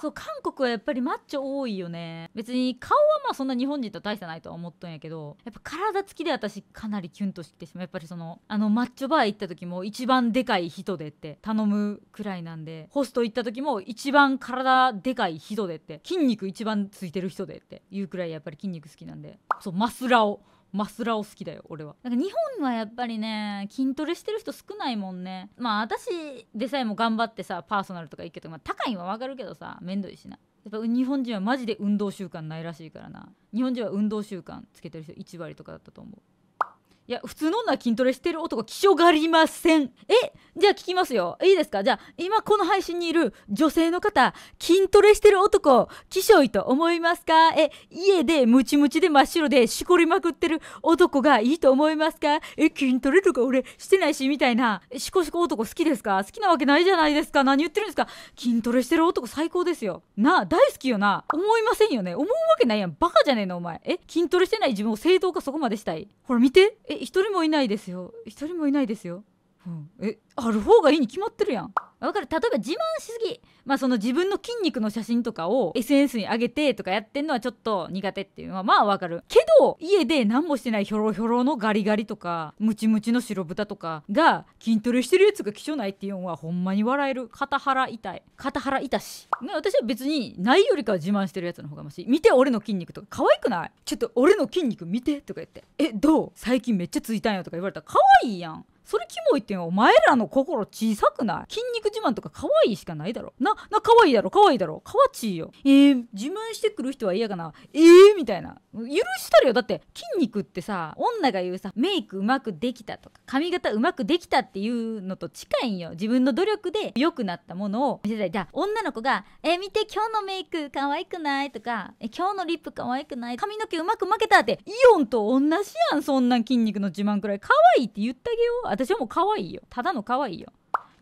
そう韓国はやっぱりマッチョ多いよね別に顔はまあそんな日本人と大差ないとは思っとんやけどやっぱ体つきで私かなりキュンとしてしまうやっぱりそのあのマッチョバー行った時も一番でかい人でって頼むくらいなんでホスト行った時も一番体でかい人でって筋肉一番ついてる人でっていうくらいやっぱり筋肉好きなんでそうマスラオマスラを好きだよ俺はなんか日本はやっぱりね筋トレしてる人少ないもんねまあ私でさえも頑張ってさパーソナルとか行くけど、まあ、高いのはわかるけどさめんどいしなやっぱ日本人はマジで運動習慣ないらしいからな日本人は運動習慣つけてる人1割とかだったと思ういや普通の女は筋トレしてる男気性がありませんえじゃあ聞きますよ。いいですかじゃあ、今この配信にいる女性の方、筋トレしてる男、気性いと思いますかえ、家でムチムチで真っ白でしこりまくってる男がいいと思いますかえ、筋トレとか俺してないし、みたいな。しこしこ男好きですか好きなわけないじゃないですか。何言ってるんですか筋トレしてる男最高ですよ。なあ、大好きよな。思いませんよね。思うわけないやん。バカじゃねえの、お前。え、筋トレしてない自分を正当化そこまでしたい。ほら見て。え、一人もいないですよ。一人もいないですよ。うん、えある方がいいに決まってるやん分かる例えば自慢しすぎ、まあ、その自分の筋肉の写真とかを SNS に上げてとかやってんのはちょっと苦手っていうのはまあ分かるけど家で何もしてないひょろひょろのガリガリとかムチムチの白豚とかが筋トレしてるやつが貴重ないっていうのはほんまに笑える肩腹痛い肩腹痛し、ね、私は別にないよりかは自慢してるやつの方がまし見て俺の筋肉とか可愛くないちょっと俺の筋肉見てとか言ってえどう最近めっちゃついたんやとか言われたら可愛いやんそれキモいってんお前らの心小さくない筋肉自慢とか可愛いしかないだろな、な、可愛いだろ可愛いだろかわちいよ。えー、自慢してくる人は嫌かなえー、みたいな。許したるよ。だって筋肉ってさ、女が言うさ、メイクうまくできたとか、髪型うまくできたっていうのと近いんよ。自分の努力で良くなったものを見せたい。じゃあ、女の子が、えー、見て今日のメイク可愛くないとか、えー、今日のリップ可愛くない髪の毛うまく負けたって、イオンと同じやん。そんな筋肉の自慢くらい。可愛いって言ってあげよう。私はもう可愛いよただの可愛いよ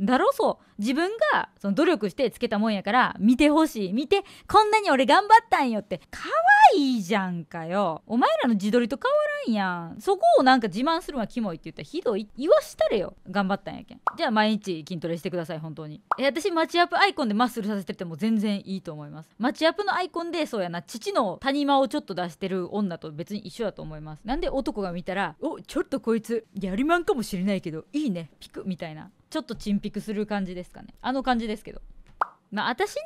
だろそう自分がその努力してつけたもんやから見てほしい見てこんなに俺頑張ったんよって可いじゃんかよお前らの自撮りと変わらんやんそこをなんか自慢するのはキモいって言ったらひどい言わしたれよ頑張ったんやけんじゃあ毎日筋トレしてください本当にえ私マチアップアイコンでマッスルさせてても全然いいと思いますマチアップのアイコンでそうやな父の谷間をちょっと出してる女と別に一緒だと思いますなんで男が見たらおちょっとこいつやりまんかもしれないけどいいねピクみたいなちょっとチンピクする感じですかねあの感じですけどまあ私の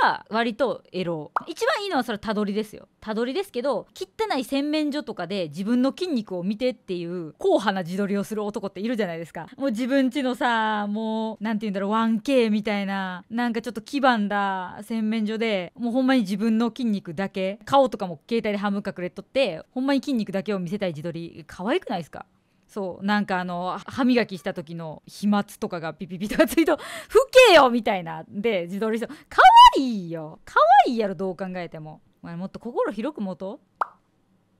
中では割とエロ一番いいのはそれたどりですよたどりですけど汚い洗面所とかで自分の筋肉を見てっていう硬派な自撮りをする男っているじゃないですかもう自分ちのさもう何て言うんだろう 1K みたいななんかちょっと黄ばんだ洗面所でもうほんまに自分の筋肉だけ顔とかも携帯で半分隠れとってほんまに筋肉だけを見せたい自撮り可愛くないですかそうなんかあの歯磨きした時の飛沫とかがピピピとかついて「吹けよ!」みたいなで自撮りして「かわいいよかわいいやろどう考えても」お前もっと心広く持と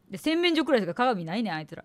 うで洗面所くらいしか鏡ないねんあいつら